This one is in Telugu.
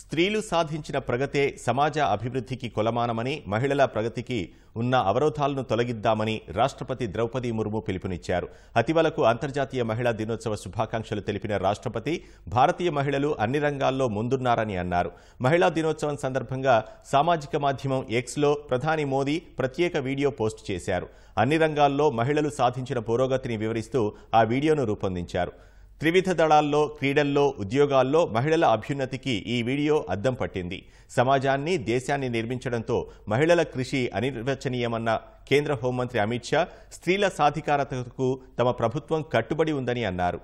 స్త్రీలు సాధించిన ప్రగతే సమాజ అభివృద్ధికి కొలమానమని మహిళల ప్రగతికి ఉన్న అవరోధాలను తొలగిద్దామని రాష్ట్రపతి ద్రౌపది ముర్ము పిలుపునిచ్చారు అతివలకు అంతర్జాతీయ మహిళా దినోత్సవ శుభాకాంక్షలు తెలిపిన రాష్ట్రపతి భారతీయ మహిళలు అన్ని రంగాల్లో ముందున్నారని అన్నారు మహిళా దినోత్సవం సందర్భంగా సామాజిక మాధ్యమం ఎక్స్లో ప్రధాని మోదీ ప్రత్యేక వీడియో పోస్ట్ చేశారు అన్ని రంగాల్లో మహిళలు సాధించిన పురోగతిని వివరిస్తూ ఆ వీడియోను రూపొందించారు త్రివిధ దళాల్లో క్రీడల్లో ఉద్యోగాల్లో మహిళల అభ్యున్నతికి ఈ వీడియో అద్దం పట్టింది సమాజాన్ని దేశాన్ని నిర్మించడంతో మహిళల కృషి అనిర్వచనీయమన్న కేంద్ర హోంమంత్రి అమిత్ షా స్త్రీల సాధికారతకు తమ ప్రభుత్వం కట్టుబడి ఉందని అన్నారు